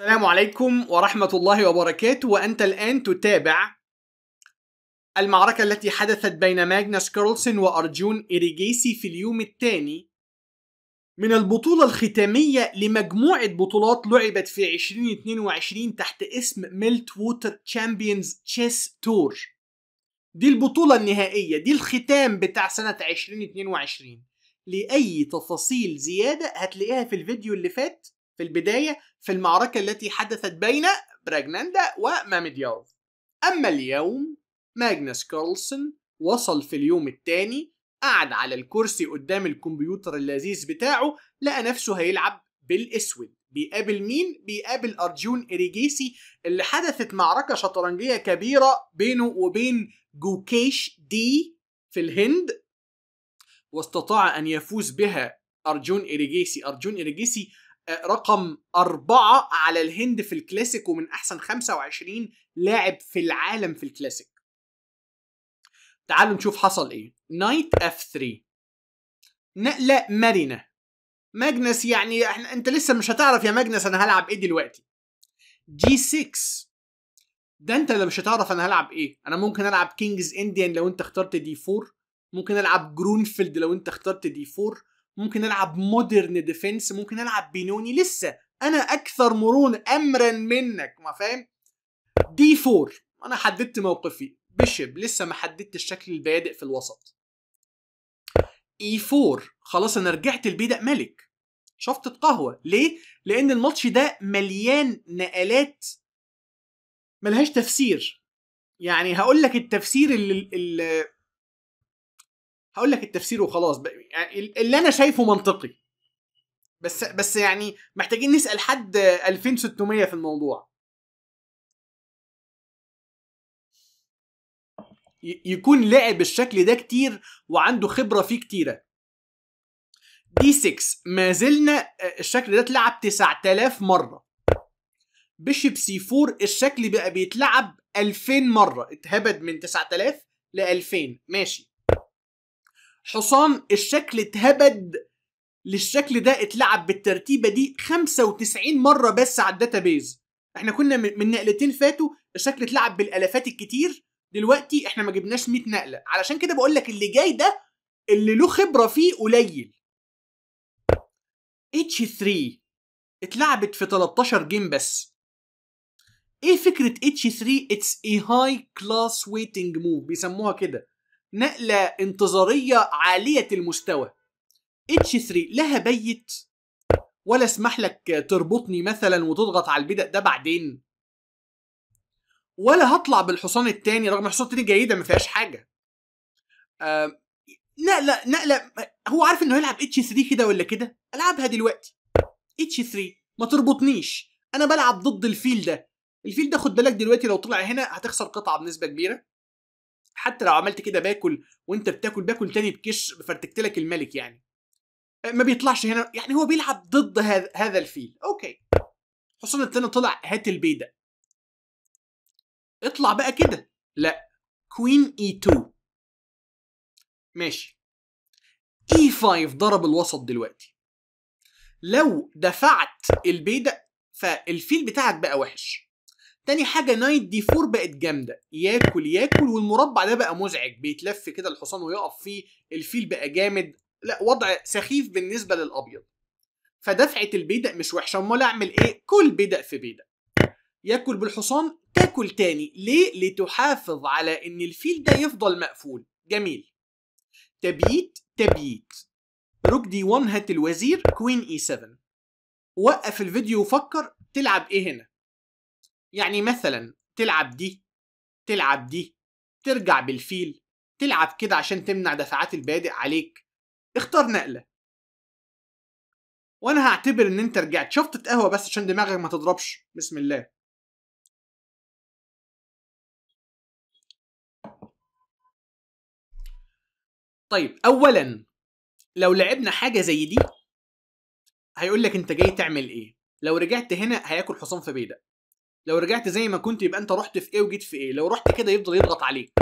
السلام عليكم ورحمة الله وبركاته وأنت الآن تتابع المعركة التي حدثت بين ماجنس كارلسن وأرجون إريجيسي في اليوم الثاني من البطولة الختامية لمجموعة بطولات لعبت في 2022 تحت اسم ميلت ووتر تشامبيونز تشيس تور دي البطولة النهائية دي الختام بتاع سنة 2022 لأي تفاصيل زيادة هتلاقيها في الفيديو اللي فات في البداية في المعركة التي حدثت بين براجناندا وماميدياروف أما اليوم ماجنس كارلسون وصل في اليوم الثاني قعد على الكرسي قدام الكمبيوتر اللذيذ بتاعه لقى نفسه هيلعب بالاسود بيقابل مين؟ بيقابل أرجون إريجيسي اللي حدثت معركة شطرنجية كبيرة بينه وبين جوكيش دي في الهند واستطاع أن يفوز بها أرجون إريجيسي أرجون إريجيسي رقم أربعة على الهند في الكلاسيك ومن أحسن 25 لاعب في العالم في الكلاسيك تعالوا نشوف حصل إيه نايت اف 3 نقلة مرنة ماجنس يعني احنا انت لسه مش هتعرف يا ماجنس انا هلعب ايه دلوقتي جي 6 ده انت اللي مش هتعرف انا هلعب ايه انا ممكن العب كينجز انديان لو انت اخترت دي 4 ممكن العب جرونفيلد لو انت اخترت دي 4 ممكن العب مودرن ديفنس ممكن العب بينوني لسه انا اكثر مرونه امرا منك ما فاهم دي 4 انا حددت موقفي بشب لسه ما حددتش الشكل البادئ في الوسط اي e 4 خلاص انا رجعت البيدق ملك شفطة قهوة ليه؟ لأن الماتش ده مليان نقلات ملهاش تفسير يعني هقول لك التفسير اللي, اللي هقول لك التفسير وخلاص يعني اللي انا شايفه منطقي بس بس يعني محتاجين نسال حد 2600 في الموضوع يكون لعب الشكل ده كتير وعنده خبره فيه كتيره دي 6 ما زلنا آه، الشكل ده اتلعب 9000 مره بيشب سي 4 الشكل بقى بيتلعب 2000 مره اتهبد من 9000 ل 2000 ماشي حصان الشكل اتهبد للشكل ده اتلعب بالترتيبه دي 95 مره بس على الداتا بيز احنا كنا من نقلتين فاتوا الشكل اتلعب بالالافات الكتير دلوقتي احنا ما جبناش 100 نقله علشان كده بقول لك اللي جاي ده اللي له خبره فيه قليل اتش 3 اتلعبت في 13 جيم بس ايه فكره اتش 3 اتس اي هاي كلاس ويتنج موف بيسموها كده نقلة انتظارية عالية المستوى H3 لا هبيت ولا اسمح لك تربطني مثلا وتضغط على البدأ ده بعدين ولا هطلع بالحصان التاني رغم الحصان التاني جيدة ما فيهاش حاجة آه نقلة نقلة هو عارف انه هيلعب H3 كده ولا كده العبها دلوقتي H3 ما تربطنيش انا بلعب ضد الفيل ده الفيل ده خد بالك دلوقتي لو طلع هنا هتخسر قطعة بنسبة كبيرة حتى لو عملت كده باكل وانت بتاكل باكل تاني بكش بفرتكت لك الملك يعني آه، ما بيطلعش هنا يعني هو بيلعب ضد هذا هذا الفيل اوكي حصان التاني طلع هات البيدق اطلع بقى كده لا كوين اي 2 ماشي اي e 5 ضرب الوسط دلوقتي لو دفعت البيدق فالفيل بتاعك بقى وحش تاني حاجه نايت دي فور بقت جامده ياكل ياكل والمربع ده بقى مزعج بيتلف كده الحصان ويقف فيه الفيل بقى جامد لا وضع سخيف بالنسبه للابيض فدفعه البيدق مش وحشه امال اعمل ايه كل بيدق في بيدق ياكل بالحصان تاكل تاني ليه لتحافظ على ان الفيل ده يفضل مقفول جميل تبييت تبييت روك دي 1 هات الوزير كوين اي 7 وقف الفيديو وفكر تلعب ايه هنا يعني مثلا تلعب دي تلعب دي ترجع بالفيل تلعب كده عشان تمنع دفعات البادئ عليك اختار نقلة وانا هعتبر ان انت رجعت شفطة قهوة بس عشان دماغك ما تضربش بسم الله طيب اولا لو لعبنا حاجة زي دي هيقولك انت جاي تعمل ايه لو رجعت هنا هياكل حصان في بيدك لو رجعت زي ما كنت يبقى انت رحت في ايه وجيت في ايه لو رحت كده يفضل يضغط عليك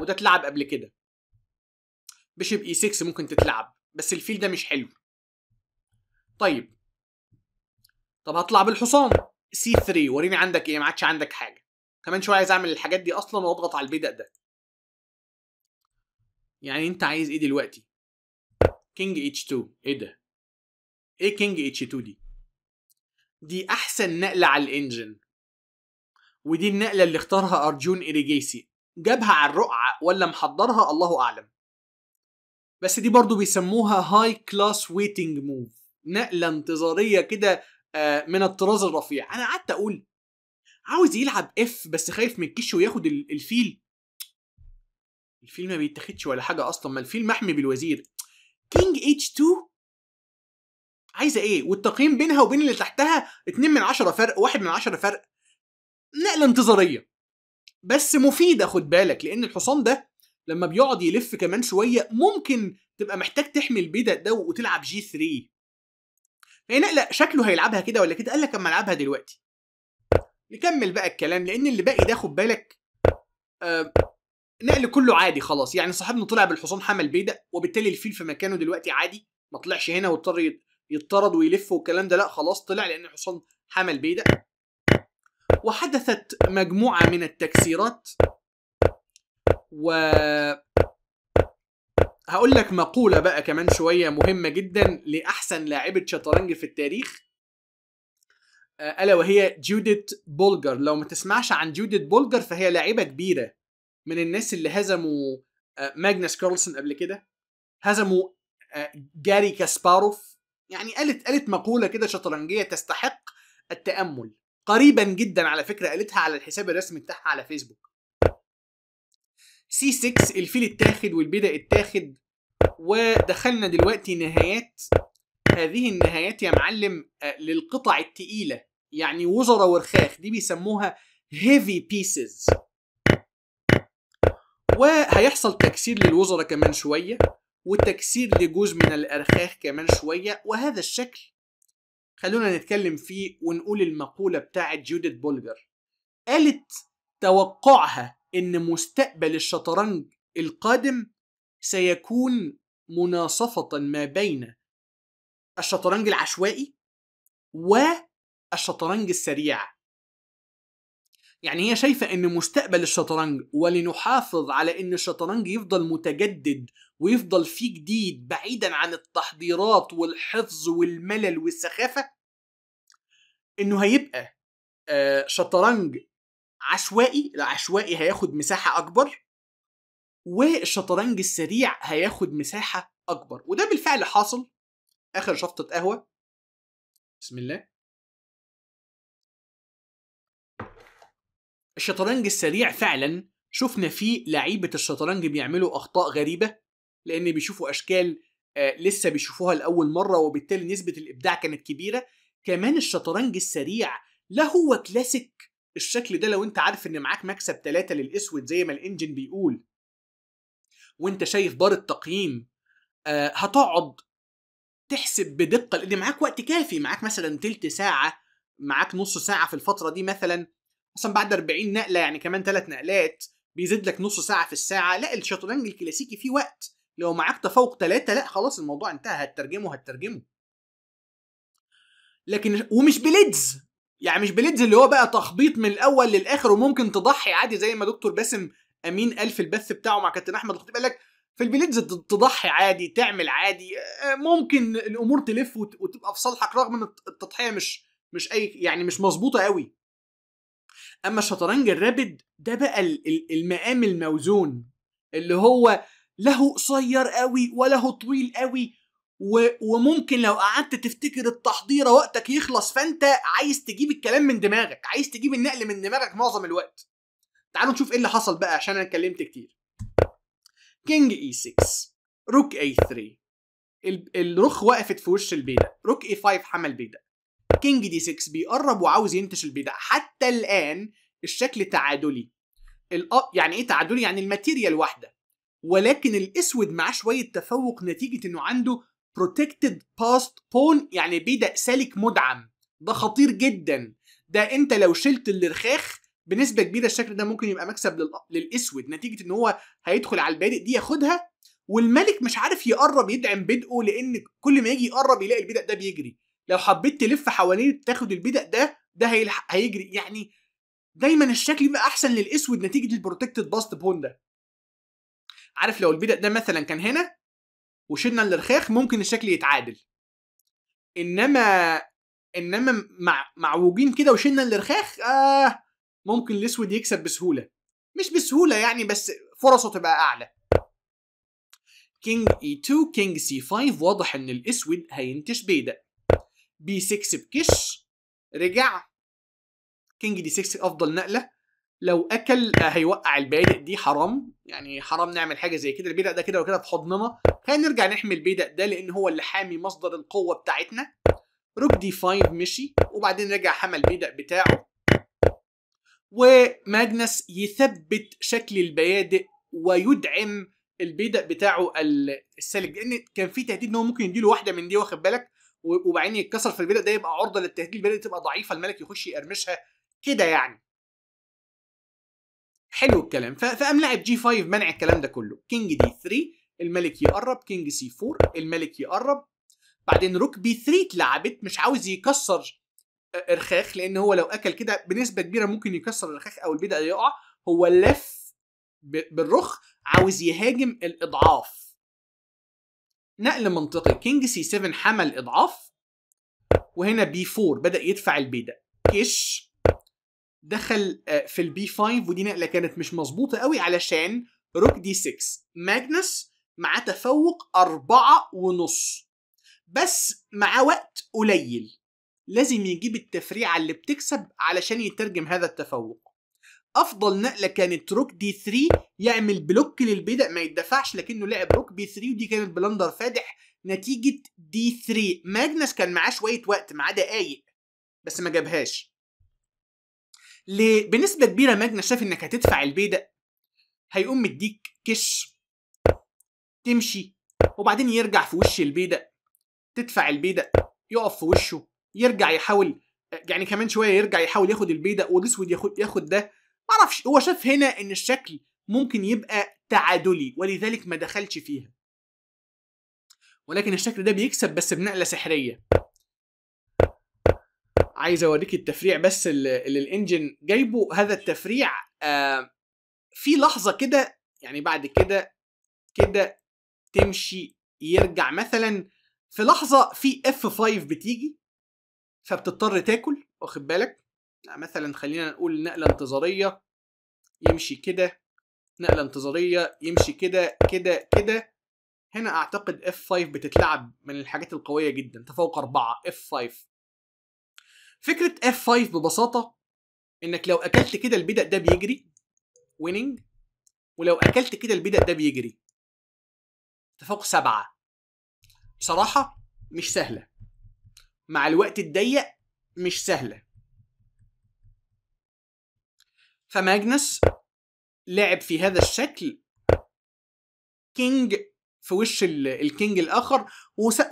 وده اتلعب قبل كده بشيب اي 6 ممكن تتلعب بس الفيل ده مش حلو طيب طب هطلع بالحصان سي 3 وريني عندك ايه ما عادش عندك حاجه كمان شويه عايز اعمل الحاجات دي اصلا واضغط على البيدق ده يعني انت عايز ايه دلوقتي كينج اتش 2 ايه ده ايه كينج اتش 2 دي دي احسن نقله على الانجن ودي النقلة اللي اختارها أرجون إريجيسي جابها على الرقعة ولا محضرها الله أعلم بس دي برضو بيسموها هاي كلاس ويتنج موف نقلة انتظارية كده آه، من الطراز الرفيع أنا قعدت أقول عاوز يلعب اف بس خايف من الكش وياخد الفيل الفيل ما بيتاخدش ولا حاجة أصلا ما الفيل محمي بالوزير كينج اتش 2 عايزة ايه والتقييم بينها وبين اللي تحتها 2 من 10 فرق 1 من 10 فرق نقله انتظاريه بس مفيده خد بالك لان الحصان ده لما بيقعد يلف كمان شويه ممكن تبقى محتاج تحمي البيدق ده وتلعب جي 3 هي نقله شكله هيلعبها كده ولا كده قال لك اما العبها دلوقتي نكمل بقى الكلام لان اللي باقي ده خد بالك آه نقل كله عادي خلاص يعني صاحبنا طلع بالحصان حمل بيدق وبالتالي الفيل في مكانه دلوقتي عادي ما طلعش هنا واضطر يطرد ويلف والكلام ده لا خلاص طلع لان الحصان حمل بيدق وحدثت مجموعة من التكسيرات و هقول لك مقولة بقى كمان شوية مهمة جدا لأحسن لاعبة شطرنج في التاريخ آه، ألا وهي جوديت بولجر لو ما تسمعش عن جوديت بولجر فهي لاعبة كبيرة من الناس اللي هزموا آه، ماجنس كارلسون قبل كده هزموا آه، جاري كاسباروف يعني قالت قالت مقولة كده شطرنجية تستحق التأمل قريبا جدا على فكره قالتها على الحساب الرسمي بتاعها على فيسبوك سي 6 الفيل اتاخد والبدا اتاخد ودخلنا دلوقتي نهايات هذه النهايات يا معلم آه، للقطع التقيلة يعني وزراء ورخاخ دي بيسموها heavy pieces وهيحصل تكسير للوزراء كمان شوية وتكسير لجزء من الأرخاخ كمان شوية وهذا الشكل خلونا نتكلم فيه ونقول المقولة بتاعت جوديت بولجر قالت توقعها إن مستقبل الشطرنج القادم سيكون مناصفة ما بين الشطرنج العشوائي والشطرنج السريع يعني هي شايفة أن مستقبل الشطرنج ولنحافظ على أن الشطرنج يفضل متجدد ويفضل فيه جديد بعيدا عن التحضيرات والحفظ والملل والسخافة أنه هيبقى آه، شطرنج عشوائي العشوائي هياخد مساحة أكبر والشطرنج السريع هياخد مساحة أكبر وده بالفعل حاصل آخر شفطة قهوة بسم الله الشطرنج السريع فعلا شفنا فيه لعيبه الشطرنج بيعملوا اخطاء غريبه لان بيشوفوا اشكال آه، لسه بيشوفوها لاول مره وبالتالي نسبه الابداع كانت كبيره كمان الشطرنج السريع لا هو كلاسيك الشكل ده لو انت عارف ان معاك مكسب ثلاثة للاسود زي ما الانجن بيقول وانت شايف بار التقييم آه، هتقعد تحسب بدقه لان معاك وقت كافي معاك مثلا تلت ساعه معاك نص ساعه في الفتره دي مثلا اصلا بعد 40 نقله يعني كمان ثلاث نقلات بيزيد لك نص ساعه في الساعه لا الشطرنج الكلاسيكي فيه وقت لو معاك تفوق ثلاثة لا خلاص الموضوع انتهى هترجمه هترجمه لكن ومش بليدز يعني مش بليدز اللي هو بقى تخبيط من الاول للاخر وممكن تضحي عادي زي ما دكتور باسم امين قال في البث بتاعه مع كابتن احمد الخطيب قال لك في البليدز تضحي عادي تعمل عادي آه، ممكن الامور تلف وتبقى في صالحك رغم ان التضحيه مش مش اي يعني مش مظبوطه قوي اما الشطرنج الرابد ده بقى المقام الموزون اللي هو له قصير قوي وله طويل قوي وممكن لو قعدت تفتكر التحضيره وقتك يخلص فانت عايز تجيب الكلام من دماغك عايز تجيب النقل من دماغك معظم الوقت تعالوا نشوف ايه اللي حصل بقى عشان انا اتكلمت كتير كينج اي e 6 روك e اي 3 الرخ وقفت في وش البيدق روك اي e 5 حمل بيدق كينج دي 6 بيقرب وعاوز ينتش البيضه حتى الان الشكل تعادلي آه، يعني ايه تعادلي يعني الماتيريال واحده ولكن الاسود معاه شويه تفوق نتيجه انه عنده بروتكتد باست بون يعني بيدق سالك مدعم ده خطير جدا ده انت لو شلت الرخاخ بنسبه كبيره الشكل ده ممكن يبقى مكسب آه، للاسود نتيجه ان هو هيدخل على البادئ دي ياخدها والملك مش عارف يقرب يدعم بدقه لان كل ما يجي يقرب يلاقي البدء ده بيجري لو حبيت تلف حوالين تاخد البدق ده ده هيجري يعني دايما الشكل يبقى احسن للاسود نتيجه البروتكتد باست بون ده عارف لو البدق ده مثلا كان هنا وشلنا الرخاخ ممكن الشكل يتعادل انما انما مع معوجين كده وشلنا الرخاخ آه ممكن الاسود يكسب بسهوله مش بسهوله يعني بس فرصه تبقى اعلى كينج اي 2 كينج سي 5 واضح ان الاسود هينتش بيدق بي 6 بكش رجع كينج دي 6 افضل نقله لو اكل آه، هيوقع البيدق دي حرام يعني حرام نعمل حاجه زي كده البيدق ده كده وكده في حضننا خلينا نرجع نحمي البيدق ده لان هو اللي حامي مصدر القوه بتاعتنا روك دي 5 مشي وبعدين رجع حمى البيدق بتاعه وماجنس يثبت شكل البيادق ويدعم البيدق بتاعه السالك لان كان في تهديد ان هو ممكن يديله واحده من دي واخد بالك وبعدين يتكسر في البلد ده يبقى عرضه للتهديد البلد تبقى ضعيفه الملك يخش يقرمشها كده يعني حلو الكلام فقام لاعب جي 5 منع الكلام ده كله كينج دي 3 الملك يقرب كينج سي 4 الملك يقرب بعدين روك بي 3 اتلعبت مش عاوز يكسر ارخاخ لان هو لو اكل كده بنسبه كبيره ممكن يكسر الرخاخ او البيدق يقع هو لف بالرخ عاوز يهاجم الاضعاف نقل منطقي كينج سي 7 حمل اضعاف وهنا بي 4 بدا يدفع البيدة كش دخل آه، في البي 5 ودي نقله كانت مش مظبوطه قوي علشان روك دي 6 ماجنس معاه تفوق أربعة ونص بس مع وقت قليل لازم يجيب التفريعة اللي بتكسب علشان يترجم هذا التفوق افضل نقله كانت روك دي 3 يعمل بلوك للبيدق ما يدفعش لكنه لعب روك بي 3 ودي كانت بلندر فادح نتيجه دي 3 ماجنس كان معاه شويه وقت معاه دقايق بس ما جابهاش ليه بنسبه كبيره ماجنس شاف انك هتدفع البيدق هيقوم مديك كش تمشي وبعدين يرجع في وش البيدق تدفع البيدق يقف في وشه يرجع يحاول يعني كمان شويه يرجع يحاول ياخد البيدق والاسود ياخد ياخد ده معرفش هو شاف هنا ان الشكل ممكن يبقى تعادلي ولذلك ما دخلش فيها ولكن الشكل ده بيكسب بس بنقله سحريه عايز اوريك التفريع بس اللي الانجن جايبه هذا التفريع آه في لحظه كده يعني بعد كده كده تمشي يرجع مثلا في لحظه في اف 5 بتيجي فبتضطر تاكل واخد بالك يعني مثلا خلينا نقول نقلة انتظارية يمشي كده نقلة انتظارية يمشي كده كده كده هنا اعتقد F5 بتتلعب من الحاجات القوية جدا تفوق اربعه F5 فكرة F5 ببساطة انك لو اكلت كده البدأ ده بيجري ويننج ولو اكلت كده البدأ ده بيجري تفوق سبعة بصراحة مش سهلة مع الوقت الضيق مش سهلة فماجنس لعب في هذا الشكل كينج في وش الكينج الاخر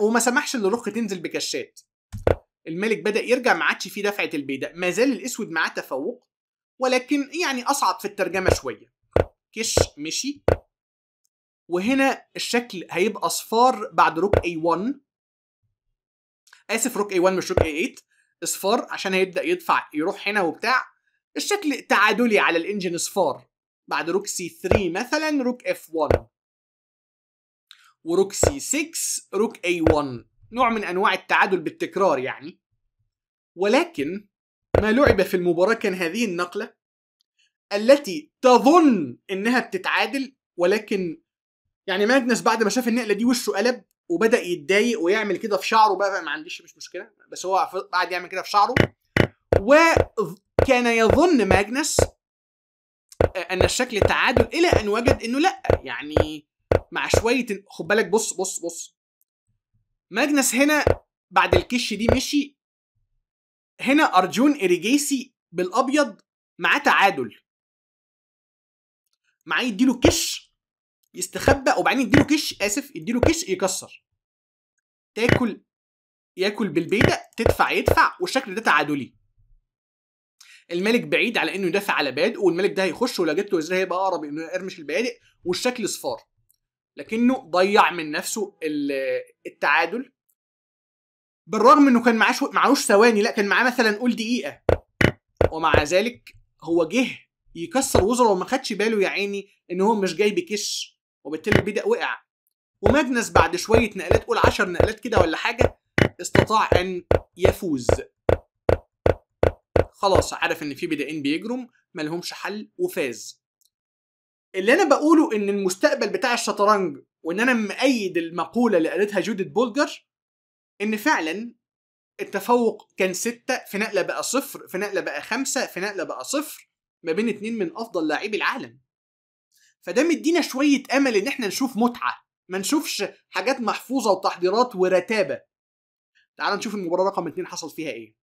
وما سمحش للرخ تنزل بكشات الملك بدا يرجع ما عادش فيه دفعه البيداء ما زال الاسود معاه تفوق ولكن يعني اصعب في الترجمه شويه كش مشي وهنا الشكل هيبقى اصفار بعد روك اي 1 اسف روك اي 1 مش روك اي 8 اصفار عشان هيبدا يدفع يروح هنا وبتاع الشكل تعادلي على الانجن صفار بعد روك سي 3 مثلا روك اف 1 وروك سي 6 روك اي 1 نوع من انواع التعادل بالتكرار يعني ولكن ما لعب في المباراة كان هذه النقلة التي تظن انها بتتعادل ولكن يعني ماجنس بعد ما شاف النقلة دي وشه قلب وبدأ يتضايق ويعمل كده في شعره بقى, بقى ما عنديش مش مشكلة بس هو قعد يعمل كده في شعره و كان يظن ماجنس آه، ان الشكل تعادل الى ان وجد انه لا يعني مع شويه خد بالك بص بص بص ماجنس هنا بعد الكش دي مشي هنا ارجون اريجيسي بالابيض معاه تعادل معاه يديله كش يستخبى وبعدين يديله كش اسف يديله كش يكسر تاكل ياكل بالبيدق تدفع يدفع والشكل ده تعادلي الملك بعيد على انه يدافع على بادئ والملك ده هيخش ولو جت له وزير هيبقى اقرب انه يقرمش البادئ والشكل صفار لكنه ضيع من نفسه التعادل بالرغم انه كان معاه معهوش ثواني لا كان معاه مثلا قول دقيقه ومع ذلك هو جه يكسر وزره وما خدش باله يا عيني ان هو مش جاي بكش وبالتالي بدا وقع وماجنس بعد شويه نقلات قول 10 نقلات كده ولا حاجه استطاع ان يفوز خلاص عارف ان في بدائين بيجرم ملهمش حل وفاز اللي انا بقوله ان المستقبل بتاع الشطرنج وان انا مأيد المقوله اللي قالتها جوديت بولجر ان فعلا التفوق كان ستة في نقلة بقى صفر في نقلة بقى خمسة في نقلة بقى صفر ما بين اتنين من افضل لاعبي العالم فده مدينا شوية امل ان احنا نشوف متعة ما نشوفش حاجات محفوظة وتحضيرات ورتابة تعال نشوف المباراة رقم اتنين حصل فيها ايه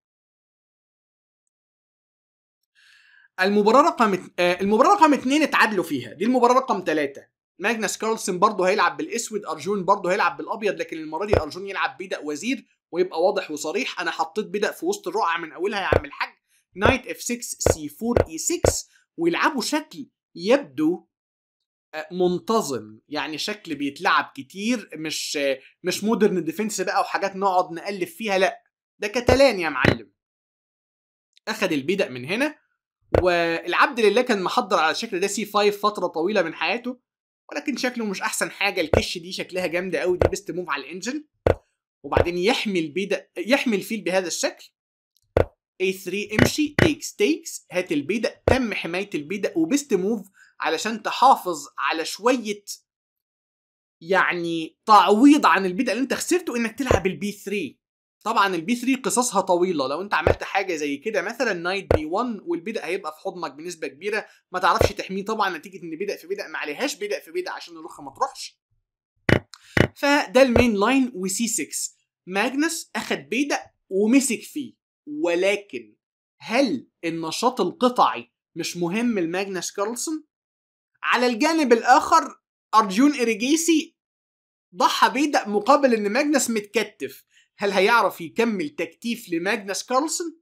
المباراه رقم آه، المباراه رقم اتنين اتعادلوا فيها دي المباراه رقم تلاتة. ماجنس كارلسن برضه هيلعب بالاسود ارجون برضه هيلعب بالابيض لكن المره دي ارجون يلعب بدأ وزير ويبقى واضح وصريح انا حطيت بدأ في وسط الرقعه من اولها يا عم الحاج نايت اف 6 سي 4 اي 6 ويلعبوا شكل يبدو آه، منتظم يعني شكل بيتلعب كتير مش مش مودرن ديفنس بقى وحاجات نقعد نقلب فيها لا ده كتلان يا معلم اخد البدأ من هنا والعبد لله كان محضر على الشكل ده سي 5 فتره طويله من حياته ولكن شكله مش احسن حاجه الكش دي شكلها جامده قوي دي بيست موف على الانجن وبعدين يحمي البيدق يحمي الفيل بهذا الشكل A3 امشي تيكس تيكس هات البيدق تم حمايه البيدق وبيست موف علشان تحافظ على شويه يعني تعويض عن البيدق اللي انت خسرته انك تلعب البي 3 طبعا البي 3 قصصها طويله لو انت عملت حاجه زي كده مثلا نايت بي 1 والبدء هيبقى في حضنك بنسبه كبيره ما تعرفش تحميه طبعا نتيجه ان بدء في بدء ما عليهاش بدء في بدء عشان الرخه ما تروحش فده المين لاين وسي 6 ماجنس اخد بيدا ومسك فيه ولكن هل النشاط القطعي مش مهم لماجنس كارلسون على الجانب الاخر ارجون اريجيسي ضحى بيدق مقابل ان ماجنس متكتف هل هيعرف يكمل تكتيف لماجنس كارلسون؟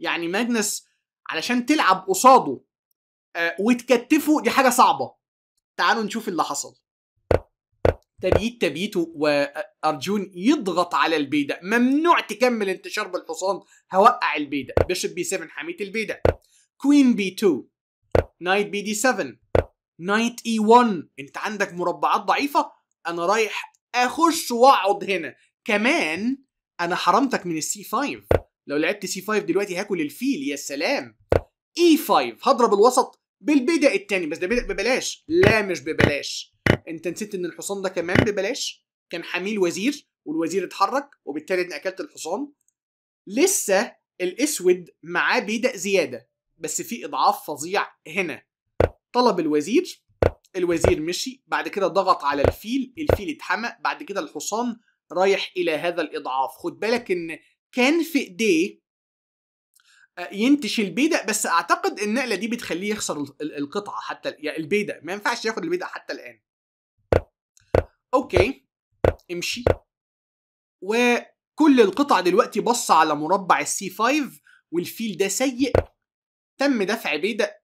يعني ماجنس علشان تلعب قصاده آه، وتكتفه دي حاجه صعبه تعالوا نشوف اللي حصل تبييت تبييته وارجون يضغط على البيدق ممنوع تكمل انتشار بالحصان هوقع البيدق بيشب بي 7 حميت البيدق كوين بي 2 نايت بي دي 7 نايت اي 1 انت عندك مربعات ضعيفه انا رايح اخش واقعد هنا كمان انا حرمتك من السي 5 لو لعبت سي 5 دلوقتي هاكل الفيل يا سلام اي 5 هضرب الوسط بالبدا التاني بس ده بدا ببلاش لا مش ببلاش انت نسيت ان الحصان ده كمان ببلاش كان حميل وزير والوزير اتحرك وبالتالي انا اكلت الحصان لسه الاسود معاه بيدا زياده بس في اضعاف فظيع هنا طلب الوزير الوزير مشي بعد كده ضغط على الفيل الفيل اتحمى بعد كده الحصان رايح الى هذا الاضعاف خد بالك ان كان في ايديه آه، ينتش البيدق بس اعتقد النقله دي بتخليه يخسر القطعه حتى يعني البيدق ما ينفعش ياخد البيدق حتى الان اوكي امشي وكل القطع دلوقتي بص على مربع السي 5 والفيل ده سيء تم دفع بيدق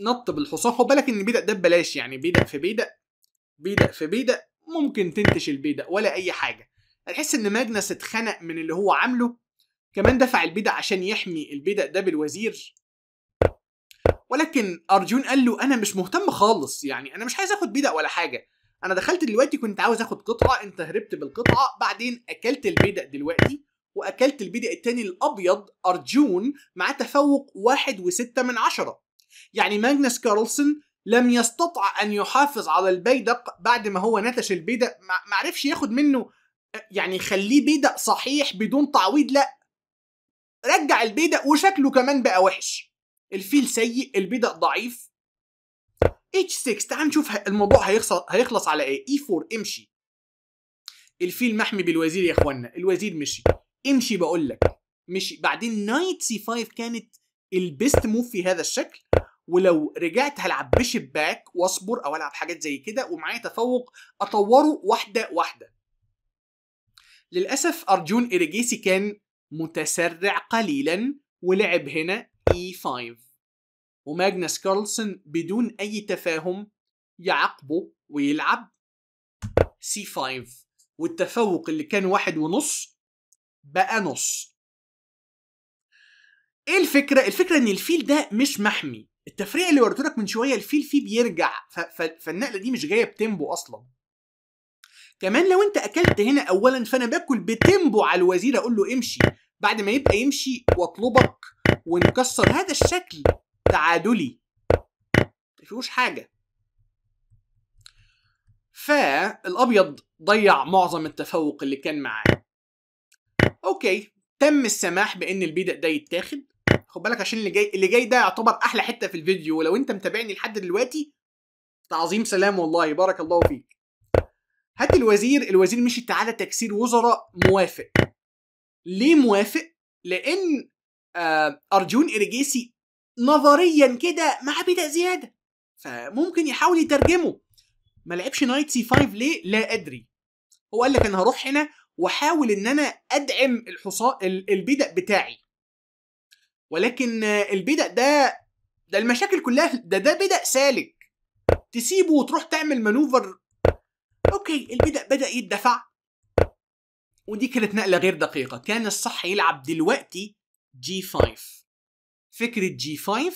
نط بالحصان خد بالك ان بيدق ده ببلاش يعني بيدق في بيدق بيدق في بيدق ممكن تنتش البيدق ولا اي حاجه هتحس ان ماجنس اتخنق من اللي هو عامله كمان دفع البيدق عشان يحمي البيدق ده بالوزير ولكن ارجون قال له انا مش مهتم خالص يعني انا مش عايز اخد بيدق ولا حاجه انا دخلت دلوقتي كنت عاوز اخد قطعه انت هربت بالقطعه بعدين اكلت البيدق دلوقتي واكلت البيدق التاني الابيض ارجون مع تفوق واحد وستة من عشرة يعني ماجنس كارلسون لم يستطع أن يحافظ على البيدق بعد ما هو نتش البيدق ما عرفش ياخد منه يعني يخليه بيدق صحيح بدون تعويض لا رجع البيدق وشكله كمان بقى وحش الفيل سيء البيدق ضعيف H6 تعال نشوف الموضوع هيخلص هيخلص على ايه E4 امشي الفيل محمي بالوزير يا اخوانا الوزير مشي امشي بقول لك مشي بعدين نايت سي 5 كانت البيست موف في هذا الشكل ولو رجعت هلعب بشب باك واصبر او العب حاجات زي كده ومعايا تفوق اطوره واحده واحده للاسف ارجون اريجيسي كان متسرع قليلا ولعب هنا اي e 5 وماجنس كارلسون بدون اي تفاهم يعاقبه ويلعب سي 5 والتفوق اللي كان واحد ونص بقى نص ايه الفكره الفكره ان الفيل ده مش محمي التفريع اللي وريته لك من شويه الفيل فيه بيرجع فالنقله دي مش جايه بتمبو اصلا كمان لو انت اكلت هنا اولا فانا باكل بتمبو على الوزير اقول له امشي بعد ما يبقى يمشي واطلبك ونكسر هذا الشكل تعادلي مفيهوش حاجه فالابيض ضيع معظم التفوق اللي كان معاه اوكي تم السماح بان البيدق ده يتاخد خد بالك عشان اللي جاي اللي جاي ده يعتبر احلى حته في الفيديو ولو انت متابعني لحد دلوقتي تعظيم سلام والله بارك الله فيك هات الوزير الوزير مشي تعالى تكسير وزراء موافق ليه موافق لان آه، ارجون اريجيسي نظريا كده معاه بدأ زياده فممكن يحاول يترجمه ما لعبش نايت سي 5 ليه لا ادري هو قال لك انا هروح هنا واحاول ان انا ادعم الحصان البدأ بتاعي ولكن البدأ ده ده المشاكل كلها ده ده بدأ سالك تسيبه وتروح تعمل مانوفر اوكي البدأ بدا يدفع ودي كانت نقله غير دقيقه كان الصح يلعب دلوقتي جي 5 فكره جي 5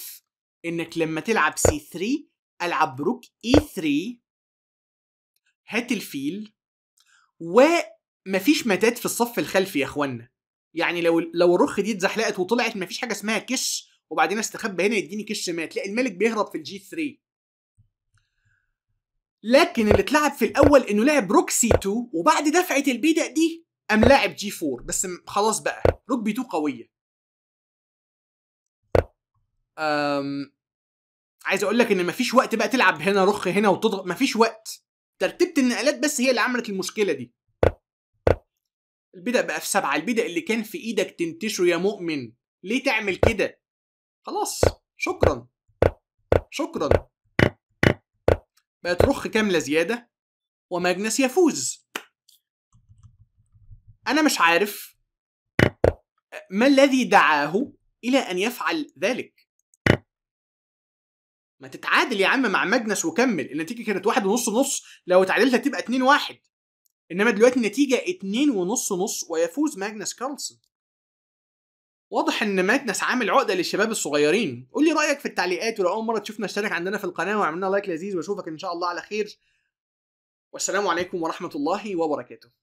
انك لما تلعب سي 3 العب روك اي 3 هات الفيل ومفيش متات في الصف الخلفي يا اخوانا يعني لو لو الرخ دي اتزحلقت وطلعت مفيش حاجه اسمها كش وبعدين استخبى هنا يديني كش مات لا الملك بيهرب في الجي 3 لكن اللي اتلعب في الاول انه لعب روك سي 2 وبعد دفعه البيدق دي قام لاعب جي 4 بس خلاص بقى روك بي 2 قويه أم... عايز اقول لك ان مفيش وقت بقى تلعب هنا رخ هنا وتضغط مفيش وقت ترتيبه النقلات بس هي اللي عملت المشكله دي البدع بقى في سبعه البدع اللي كان في ايدك تنتشه يا مؤمن ليه تعمل كده خلاص شكرا شكرا بقت رخ كامله زياده وماجنس يفوز انا مش عارف ما الذي دعاه الى ان يفعل ذلك ما تتعادل يا عم مع ماجنس وكمل النتيجه كانت واحد ونص نص لو اتعادلت هتبقى 2 واحد انما دلوقتي النتيجه 2 ونص نص ويفوز ماجنس كارلسن واضح ان ماجنس عامل عقده للشباب الصغيرين قول لي رايك في التعليقات ولو اول مره تشوفنا اشترك عندنا في القناه واعمل لنا لايك لذيذ واشوفك ان شاء الله على خير والسلام عليكم ورحمه الله وبركاته